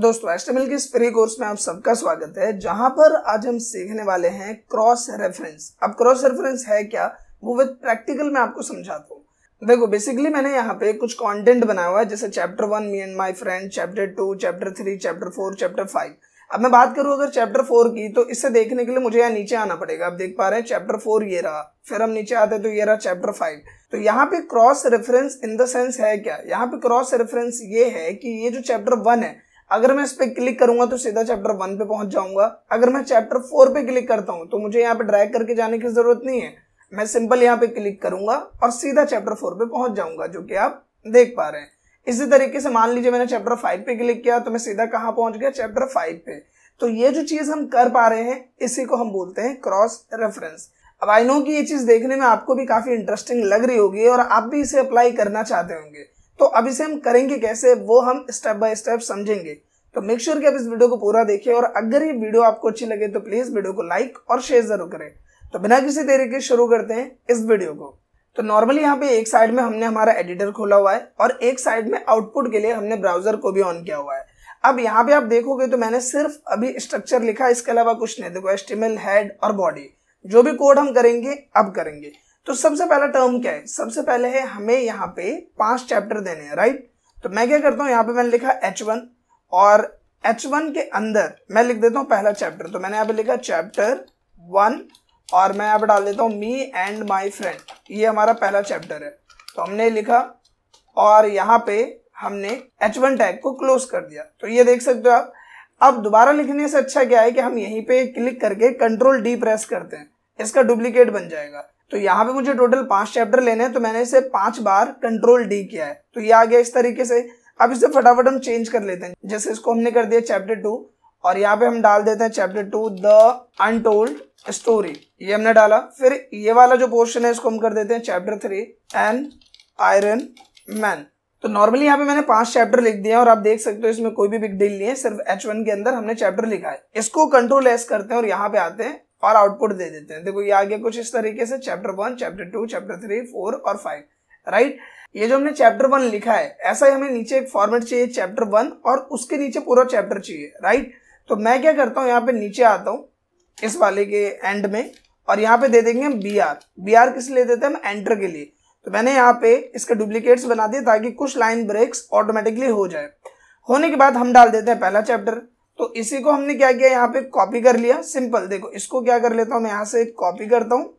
दोस्तों एस्टेमल के spray course में आप सबका स्वागत है जहां पर आज हम सीखने वाले हैं क्रॉस रेफरेंस अब क्रॉस रेफरेंस है क्या वो विद प्रैक्टिकल मैं आपको समझाता हूँ देखो बेसिकली मैंने यहाँ पे कुछ कंटेंट बनाया हुआ है जैसे chapter one me and my friend chapter two chapter three chapter four chapter five अब मैं बात करूँ अगर चैप्टर फोर की तो इसे देखने के लिए मुझे यहाँ नीचे आना पड़ेगा आप देख पा रहे हैं चैप्टर फोर ये रहा फिर हम नीचे आते तो ये रहा चैप्टर फाइव तो यहाँ पे cross reference in the sense है क्या यहाँ पे क्रॉस रेफरेंस ये है कि ये जो चैप्टर वन है अगर मैं इस पर क्लिक करूंगा तो सीधा चैप्टर वन पे पहुंच जाऊंगा अगर मैं चैप्टर फोर पे क्लिक करता हूं तो मुझे यहाँ पे ड्रैग करके जाने की जरूरत नहीं है मैं सिंपल यहाँ पे क्लिक करूंगा और सीधा चैप्टर फोर पे पहुंच जाऊंगा जो कि आप देख पा रहे हैं इसी तरीके से मान लीजिए मैंने चैप्टर फाइव पे क्लिक किया तो मैं सीधा कहाँ पहुंच गया चैप्टर फाइव पे तो ये जो चीज हम कर पा रहे हैं इसी को हम बोलते हैं क्रॉस रेफरेंस अब आई नो की ये चीज देखने में आपको भी काफी इंटरेस्टिंग लग रही होगी और आप भी इसे अप्लाई करना चाहते होंगे तो अब इसे हम करेंगे कैसे वो हम स्टेप बाय स्टेप समझेंगे तो मेक श्योर sure कि आप इस वीडियो को पूरा देखिए और अगर ये वीडियो आपको अच्छी लगे तो प्लीज वीडियो को लाइक और शेयर जरूर करें तो बिना किसी देरी के शुरू करते हैं इस वीडियो को तो नॉर्मली यहाँ पे एक साइड में हमने हमारा एडिटर खोला हुआ है और एक साइड में आउटपुट के लिए हमने ब्राउजर को भी ऑन किया हुआ है अब यहाँ पे आप देखोगे तो मैंने सिर्फ अभी स्ट्रक्चर लिखा इसके अलावा कुछ नहीं देखो एस्टिमल हेड और बॉडी जो भी कोड हम करेंगे अब करेंगे तो सबसे पहला टर्म क्या है सबसे पहले है हमें यहाँ पे पांच चैप्टर देने हैं राइट तो मैं क्या करता हूँ यहाँ पे मैंने लिखा एच वन और एच वन के अंदर मैं लिख देता हूँ पहला चैप्टर तो मैंने यहाँ पे लिखा चैप्टर वन और मैं यहाँ पे डाल देता हूँ मी एंड माई फ्रेंड ये हमारा पहला चैप्टर है तो हमने लिखा और यहाँ पे हमने एच वन टैग को क्लोज कर दिया तो ये देख सकते हो आप अब दोबारा लिखने से अच्छा क्या है कि हम यहीं पे क्लिक करके कंट्रोल डी प्रेस करते हैं इसका डुप्लीकेट बन जाएगा तो यहाँ पे मुझे टोटल पांच चैप्टर लेने हैं तो मैंने इसे पांच बार कंट्रोल डी किया है तो ये आ गया इस तरीके से अब इसे फटाफट हम चेंज कर लेते हैं जैसे इसको हमने कर दिया चैप्टर टू और यहाँ पे हम डाल देते हैं chapter two the untold story ये हमने डाला फिर ये वाला जो पोर्शन है इसको हम कर देते हैं chapter three an iron man तो नॉर्मली यहाँ पे मैंने पांच चैप्टर लिख दिए और आप देख सकते हो इसमें कोई भी बिग डील नहीं है सिर्फ एच वन के अंदर हमने चैप्टर लिखा है इसको कंट्रोल एस करते हैं और यहाँ पे आते हैं और आउटपुट दे देते हैं देखो ये आगे कुछ इस तरीके से chapter one chapter two chapter three four और फाइव राइट ये जो हमने चैप्टर वन लिखा है ऐसा ही हमें नीचे एक फॉर्मेट चाहिए चैप्टर वन और उसके नीचे पूरा चैप्टर चाहिए राइट तो मैं क्या करता हूँ यहाँ पे नीचे आता हूँ इस वाले के एंड में और यहाँ पे दे देंगे हम बी आर बी आर किस लिए देते हैं हम एंटर के लिए तो मैंने यहाँ पे इसके डुप्लीकेट्स बना दिए ताकि कुछ लाइन ब्रेक्स ऑटोमेटिकली हो जाए होने के बाद हम डाल देते हैं पहला चैप्टर इसी को हमने क्या किया यहाँ पे कॉपी कर लिया सिंपल देखो इसको क्या कर लेता हूँ मैं यहाँ से कॉपी करता हूँ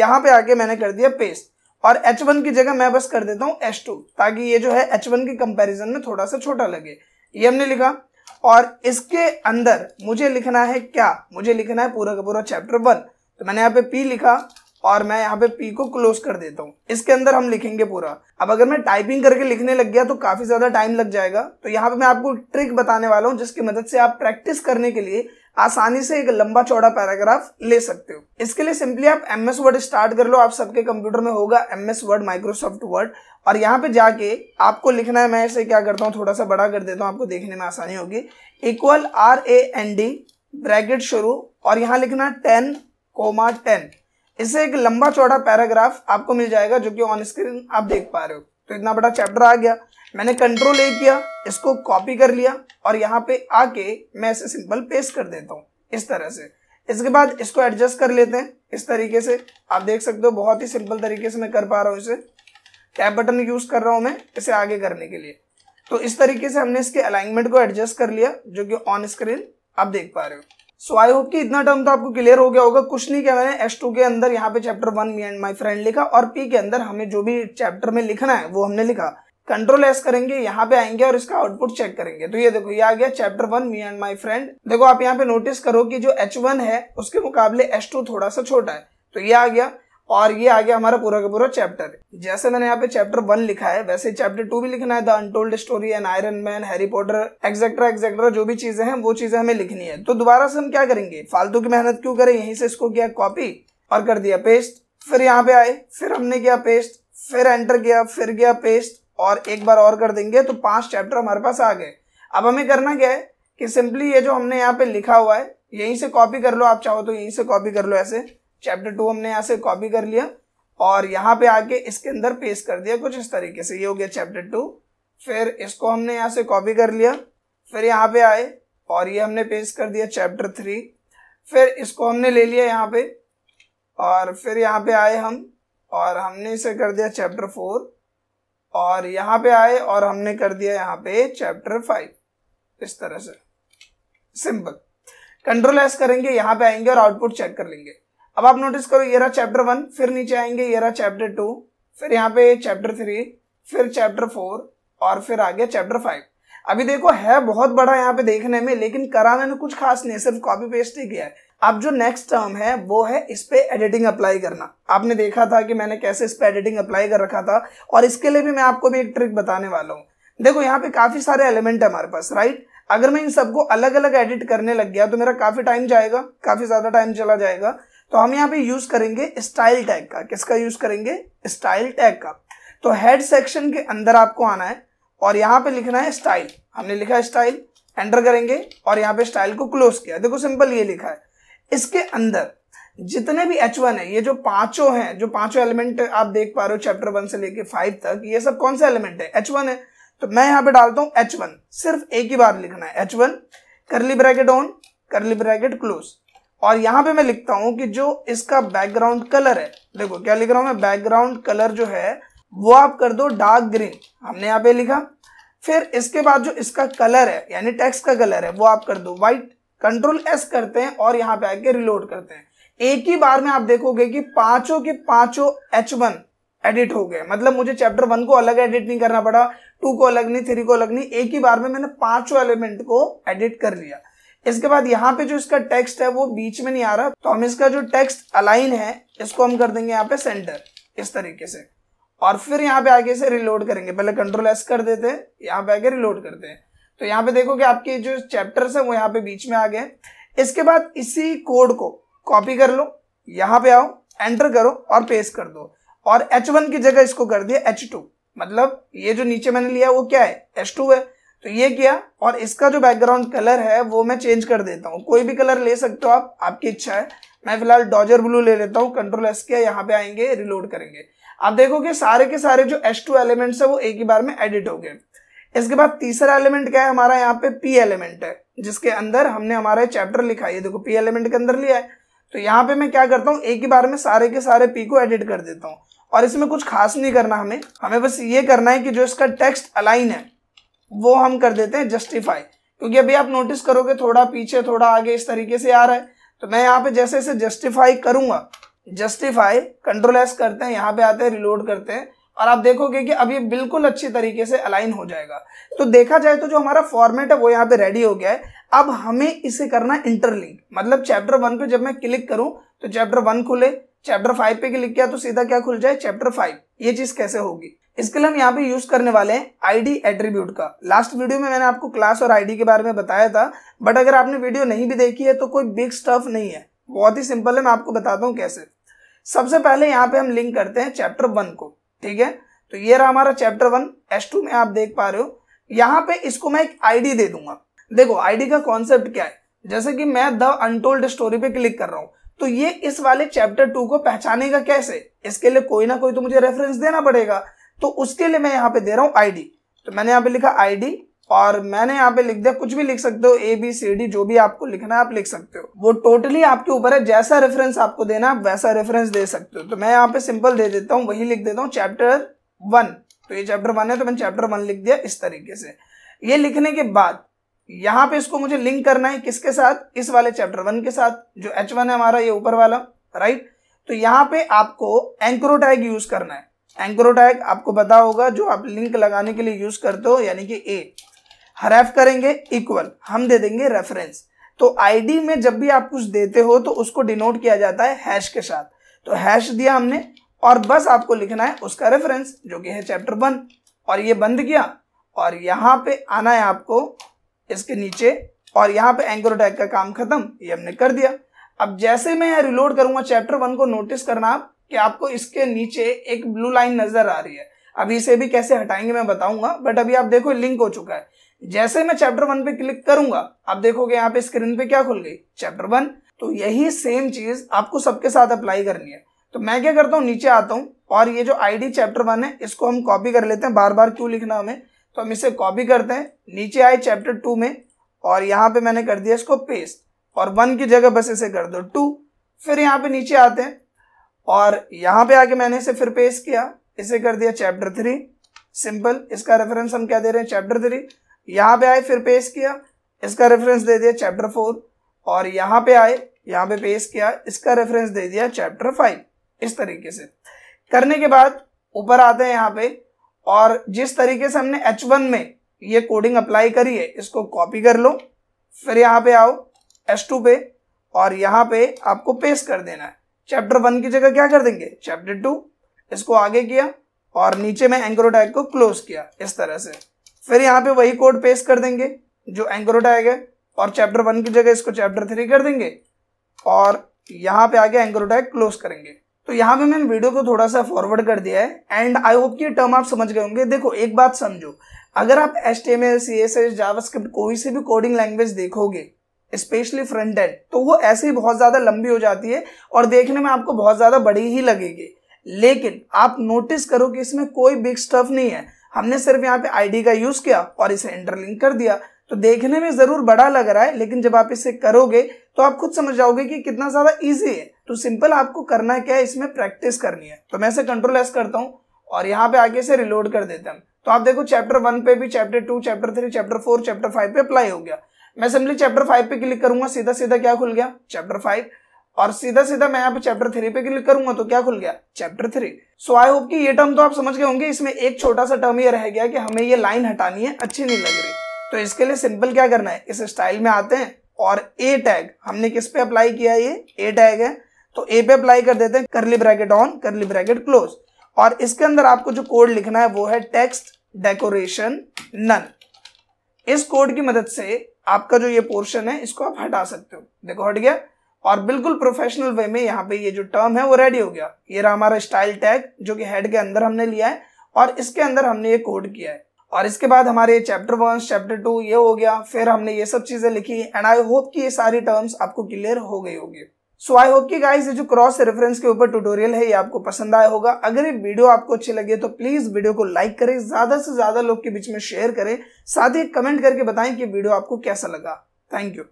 यहाँ पे आके मैंने कर दिया पेस्ट और H1 की जगह मैं बस कर देता हूँ H2 ताकि ये जो है H1 के कंपेरिजन में थोड़ा सा छोटा लगे ये हमने लिखा और इसके अंदर मुझे लिखना है क्या मुझे लिखना है पूरा का पूरा चैप्टर वन तो मैंने यहाँ पे पी लिखा और मैं यहाँ पे पी को क्लोज कर देता हूँ इसके अंदर हम लिखेंगे पूरा अब अगर मैं टाइपिंग करके लिखने लग गया तो काफी ज्यादा टाइम लग जाएगा तो यहाँ पे मैं आपको ट्रिक बताने वाला हूँ जिसकी मदद से आप प्रैक्टिस करने के लिए आसानी से एक लंबा चौड़ा पैराग्राफ ले सकते हो इसके लिए सिंपली आप एम एस वर्ड स्टार्ट कर लो आप सबके कंप्यूटर में होगा M S word Microsoft word और यहाँ पे जाके आपको लिखना है मैं इसे क्या करता हूँ थोड़ा सा बड़ा कर देता हूँ आपको देखने में आसानी होगी equal R A N D bracket शुरू और यहाँ लिखना टेन कोमा टेन इससे एक लंबा चौड़ा पैराग्राफ आपको मिल जाएगा जो कि ऑन स्क्रीन आप देख पा रहे हो तो इतना बड़ा चैप्टर आ गया मैंने कंट्रोल ए किया इसको कॉपी कर लिया और यहाँ पे आके मैं इसे सिंपल पेस्ट कर देता हूँ इस तरह से इसके बाद इसको एडजस्ट कर लेते हैं इस तरीके से आप देख सकते हो बहुत ही सिंपल तरीके से मैं कर पा रहा हूँ इसे टैप बटन यूज़ कर रहा हूँ मैं इसे आगे करने के लिए तो इस तरीके से हमने इसके अलाइनमेंट को एडजस्ट कर लिया जो कि ऑन स्क्रीन आप देख पा रहे हो सो आई होप कि इतना टर्म तो आपको क्लियर हो गया होगा कुछ नहीं क्या मैंने एस टू के अंदर यहाँ पे chapter one me and my friend लिखा और पी के अंदर हमें जो भी चैप्टर में लिखना है वो हमने लिखा कंट्रोल एस करेंगे यहाँ पे आएंगे और इसका आउटपुट चेक करेंगे तो ये देखो ये आ गया chapter one me and my friend देखो आप यहाँ पे नोटिस करो कि जो एच वन है उसके मुकाबले एस टू थोड़ा सा छोटा है तो ये आ गया और ये आ गया हमारा पूरा का पूरा चैप्टर जैसे मैंने यहाँ पे चैप्टर वन लिखा है वैसे चैप्टर टू भी लिखना है the untold story and iron man Harry Potter etcetera etcetera जो भी चीजें हैं वो चीजें हमें लिखनी है तो दोबारा से हम क्या करेंगे फालतू की मेहनत क्यों करें यहीं से इसको किया कॉपी और कर दिया पेस्ट फिर यहाँ पे आए फिर हमने किया पेस्ट फिर एंटर किया फिर गया पेस्ट और एक बार और कर देंगे तो पांच चैप्टर हमारे पास आ गए अब हमें करना क्या है कि सिंपली ये जो हमने यहाँ पे लिखा हुआ है यहीं से कॉपी कर लो आप चाहो तो यहीं से कॉपी कर लो ऐसे चैप्टर टू हमने यहाँ से कॉपी कर लिया और यहाँ पे आके इसके अंदर पेस्ट कर दिया कुछ इस तरीके से ये हो गया चैप्टर टू फिर इसको हमने यहाँ से कॉपी कर लिया फिर यहाँ पे आए और ये हमने पेस्ट कर दिया चैप्टर थ्री फिर इसको हमने ले लिया यहाँ पे और फिर यहाँ पे आए हम और हमने इसे कर दिया चैप्टर फोर और यहाँ पे आए और हमने कर दिया यहाँ पे चैप्टर फाइव इस तरह से सिंपल कंट्रोल एस करेंगे यहाँ पे आएंगे और आउटपुट चेक कर लेंगे अब आप नोटिस करो ये रहा चैप्टर वन फिर नीचे आएंगे ये रहा चैप्टर टू फिर यहाँ पे चैप्टर थ्री फिर चैप्टर फोर और फिर आ गया चैप्टर फाइव अभी देखो है बहुत बड़ा यहाँ पे देखने में लेकिन कराने में कुछ खास नहीं सिर्फ कॉपी पेस्ट ही किया है अब जो नेक्स्ट टर्म है वो है इस पे एडिटिंग अप्लाई करना आपने देखा था कि मैंने कैसे इस पे एडिटिंग अप्लाई कर रखा था और इसके लिए भी मैं आपको भी एक ट्रिक बताने वाला हूँ देखो यहाँ पे काफी सारे एलिमेंट है हमारे पास राइट अगर मैं इन सबको अलग अलग एडिट करने लग गया तो मेरा काफी टाइम जाएगा काफी ज्यादा टाइम चला जाएगा तो हम यहाँ पे यूज करेंगे स्टाइल टैग का किसका यूज करेंगे स्टाइल टैग का तो हेड सेक्शन के अंदर आपको आना है और यहाँ पे लिखना है स्टाइल हमने लिखा है स्टाइल एंटर करेंगे और यहाँ पे स्टाइल को क्लोज किया देखो सिंपल ये लिखा है इसके अंदर जितने भी एच वन है ये जो पांचों हैं जो पांचों एलिमेंट आप देख पा रहे हो चैप्टर वन से लेके फाइव तक ये सब कौन सा एलिमेंट है एच वन है तो मैं यहाँ पे डालता हूँ एच वन सिर्फ एक ही बार लिखना है H one curly bracket on curly bracket close और यहां पे मैं लिखता हूं कि जो इसका बैकग्राउंड कलर है देखो क्या लिख रहा हूं मैं बैकग्राउंड कलर जो है वो आप कर दो डार्क ग्रीन हमने यहां पे लिखा फिर इसके बाद जो इसका कलर है यानी टेक्स्ट का कलर है वो आप कर दो व्हाइट कंट्रोल एस करते हैं और यहां पे आके रिलोड करते हैं एक ही बार में आप देखोगे कि पांचों के पांचों एच वन एडिट हो गए मतलब मुझे चैप्टर वन को अलग एडिट नहीं करना पड़ा टू को अलग नहीं थ्री को अलग नहीं एक ही बार में मैंने पांचों एलिमेंट को एडिट कर लिया इसके बाद यहाँ पे जो इसका टेक्स्ट है वो बीच में नहीं आ रहा तो हम इसका जो टेक्स्ट अलाइन है इसको हम कर देंगे यहाँ पे सेंटर इस तरीके से और फिर यहाँ पे आगे से रिलोड करेंगे पहले कंट्रोल एस कर देते हैं यहाँ पे आगे रिलोड करते हैं तो यहाँ पे देखो कि आपके जो चैप्टर्स है वो यहाँ पे बीच में आ गए इसके बाद इसी कोड को कॉपी कर लो यहाँ पे आओ एंटर करो और पेस्ट कर दो और एच वन की जगह इसको कर दिया एच टू मतलब ये जो नीचे मैंने लिया वो क्या है एच टू है तो ये किया और इसका जो बैकग्राउंड कलर है वो मैं चेंज कर देता हूँ कोई भी कलर ले सकते हो आप आपकी इच्छा है मैं फिलहाल डॉजर ब्लू ले लेता हूँ कंट्रोल एस के यहाँ पे आएंगे रिलोड करेंगे आप देखोगे सारे के सारे जो एस टू एलिमेंट्स है वो एक ही बार में एडिट हो गए इसके बाद तीसरा एलिमेंट क्या है हमारा यहाँ पे पी एलिमेंट है जिसके अंदर हमने हमारा चैप्टर लिखा है ये देखो पी एलिमेंट के अंदर लिया है तो यहाँ पे मैं क्या करता हूँ एक ही बार में सारे के सारे पी को एडिट कर देता हूँ और इसमें कुछ खास नहीं करना हमें हमें बस ये करना है कि जो इसका टेक्स्ट अलाइन है वो हम कर देते हैं जस्टिफाई क्योंकि अभी आप नोटिस करोगे थोड़ा पीछे थोड़ा आगे इस तरीके से आ रहा है तो मैं यहाँ पे जैसे जैसे जस्टिफाई करूंगा जस्टिफाई कंट्रोल एस करते हैं यहाँ पे आते हैं रिलोड करते हैं और आप देखोगे कि अब ये बिल्कुल अच्छी तरीके से अलाइन हो जाएगा तो देखा जाए तो जो हमारा फॉर्मेट है वो यहाँ पे रेडी हो गया है अब हमें इसे करना इंटरलिंक मतलब चैप्टर वन पे जब मैं क्लिक करूं तो चैप्टर वन खुले चैप्टर फाइव पे क्लिक किया तो सीधा क्या खुल जाए चैप्टर फाइव ये चीज कैसे होगी इसके लिए हम यहाँ पे यूज करने वाले हैं आईडी एट्रीब्यूट का लास्ट वीडियो में मैंने आपको क्लास और आईडी के बारे में बताया था बट अगर आपने वीडियो नहीं भी देखी है तो कोई बिग स्टफ नहीं है बहुत ही सिंपल है मैं आपको बताता हूँ कैसे सबसे पहले यहाँ पे हम लिंक करते हैं चैप्टर वन को ठीक है तो ये रहा हमारा चैप्टर वन एस टू में आप देख पा रहे हो यहाँ पे इसको मैं एक आईडी दे दूंगा देखो आईडी का कॉन्सेप्ट क्या है जैसे कि मैं द अनटोल्ड स्टोरी पे क्लिक कर रहा हूँ तो ये इस वाले चैप्टर टू को पहचानेगा कैसे इसके लिए कोई ना कोई तो मुझे रेफरेंस देना पड़ेगा तो उसके लिए मैं यहाँ पे दे रहा हूँ आईडी तो मैंने यहाँ पे लिखा आईडी और मैंने यहाँ पे लिख दिया कुछ भी लिख सकते हो ए बी सी डी जो भी आपको लिखना है आप लिख सकते हो वो टोटली आपके ऊपर है जैसा रेफरेंस आपको देना आप वैसा रेफरेंस दे सकते हो तो मैं यहाँ पे सिंपल दे देता हूँ वही लिख देता हूँ चैप्टर वन तो ये चैप्टर वन है तो मैंने चैप्टर वन लिख दिया इस तरीके से ये लिखने के बाद यहाँ पे इसको मुझे लिंक करना है किसके साथ इस वाले चैप्टर वन के साथ जो एच वन है हमारा ये ऊपर वाला राइट तो यहाँ पे आपको एंक्रोटैग यूज करना है एंकरो टैग आपको पता होगा जो आप लिंक लगाने के लिए यूज करते हो यानी कि ए हरेफ करेंगे इक्वल हम दे देंगे रेफरेंस तो आईडी में जब भी आप कुछ देते हो तो उसको डिनोट किया जाता है हैश के साथ तो हैश दिया हमने और बस आपको लिखना है उसका रेफरेंस जो कि है चैप्टर वन और ये बंद किया और यहाँ पे आना है आपको इसके नीचे और यहाँ पे एंकर टैग का काम खत्म ये हमने कर दिया अब जैसे मैं रिलोड करूंगा चैप्टर वन को नोटिस करना आप कि आपको इसके नीचे एक ब्लू लाइन नजर आ रही है अभी इसे भी कैसे हटाएंगे मैं बताऊंगा बट अभी आप देखो लिंक हो चुका है जैसे मैं चैप्टर वन पे क्लिक करूंगा आप देखोगे यहाँ पे स्क्रीन पे क्या खुल गई चैप्टर वन तो यही सेम चीज आपको सबके साथ अप्लाई करनी है तो मैं क्या करता हूँ नीचे आता हूँ और ये जो आईडी चैप्टर वन है इसको हम कॉपी कर लेते हैं बार बार क्यों लिखना हमें तो हम इसे कॉपी करते हैं नीचे आए चैप्टर टू में और यहाँ पे मैंने कर दिया इसको पेस्ट और वन की जगह बस इसे कर दो टू फिर यहाँ पे नीचे आते हैं और यहाँ पे आके मैंने इसे फिर पेश किया इसे कर दिया चैप्टर थ्री सिंपल इसका रेफरेंस हम क्या दे रहे हैं चैप्टर थ्री यहां पे आए फिर पेश किया इसका रेफरेंस दे दिया चैप्टर फोर और यहां पे आए यहाँ पे पेश किया इसका रेफरेंस दे दिया चैप्टर फाइव इस तरीके से करने के बाद ऊपर आते हैं यहाँ पे और जिस तरीके से हमने एच वन में ये कोडिंग अप्लाई करी है इसको कॉपी कर लो फिर यहां पे आओ एच टू पे और यहाँ पे आपको पेश कर देना है चैप्टर वन की जगह क्या कर देंगे चैप्टर टू इसको आगे किया और नीचे में एंकरो टैग को क्लोज किया इस तरह से फिर यहाँ पे वही कोड पेस्ट कर देंगे जो एंकरो टैग है और चैप्टर वन की जगह इसको चैप्टर थ्री कर देंगे और यहाँ पे आगे एंकरो टैग क्लोज करेंगे तो यहाँ पे मैंने वीडियो को थोड़ा सा फॉरवर्ड कर दिया है एंड आई होप ये टर्म आप समझ गए होंगे देखो एक बात समझो अगर आप S T M L C S S JavaScript कोई से भी कोडिंग लैंग्वेज देखोगे स्पेशली फ्रंट एंड तो वो ऐसे ही बहुत ज़्यादा लंबी हो जाती है और देखने में आपको बहुत ज़्यादा बड़ी ही लगेगी लेकिन आप नोटिस करो कि इसमें कोई बिग स्टफ नहीं है हमने सिर्फ यहाँ पे आईडी का यूज़ किया और इसे इंटरलिंक कर दिया तो देखने में ज़रूर बड़ा लग रहा है लेकिन जब आप इसे करोगे तो आप खुद समझ जाओगे कि कितना ज़्यादा इजी है तो सिंपल आपको करना क्या है इसमें प्रैक्टिस करनी है तो मैं इसे कंट्रोल एस करता हूँ और यहाँ पे आगे से रिलोड कर देता हूँ तो आप देखो चैप्टर वन पे भी chapter two chapter three chapter four chapter five पे अप्लाई हो गया मैं सिंपली चैप्टर फाइव पे क्लिक करूंगा सीधा सीधा क्या खुल गया चैप्टर फाइव और सीधा सीधा मैं यहाँ पे चैप्टर थ्री पे क्लिक करूंगा तो क्या खुल गया chapter three so I hope कि ये टर्म तो आप समझ गए होंगे इसमें एक छोटा सा टर्म ये रह गया कि हमें ये लाइन हटानी है अच्छी नहीं लग रही तो इसके लिए सिंपल क्या करना है इस स्टाइल में आते हैं और ए टैग हमने किस पे अप्लाई किया ये ए टैग है तो ए पे अप्लाई कर देते हैं curly bracket on curly bracket close और इसके अंदर आपको जो कोड लिखना है वो है टेक्स्ट डेकोरेशन नन इस कोड की मदद से आपका जो ये पोर्शन है इसको आप हटा सकते हो देखो हट गया और बिल्कुल प्रोफेशनल वे में यहाँ पे ये जो टर्म है वो रेडी हो गया ये रहा हमारा स्टाइल टैग जो कि हेड के अंदर हमने लिया है और इसके अंदर हमने ये कोड किया है और इसके बाद हमारे चैप्टर वन चैप्टर टू ये हो गया फिर हमने ये सब चीजें लिखी एंड आई होप कि ये सारी टर्म्स आपको क्लियर हो गई होगी सो आई होप कि गाइस ये जो क्रॉस रेफरेंस के ऊपर ट्यूटोरियल है ये आपको पसंद आया होगा अगर ये वीडियो आपको अच्छी लगे तो प्लीज वीडियो को लाइक करें ज्यादा से ज्यादा लोग के बीच में शेयर करें साथ ही कमेंट करके बताएं कि वीडियो आपको कैसा लगा थैंक यू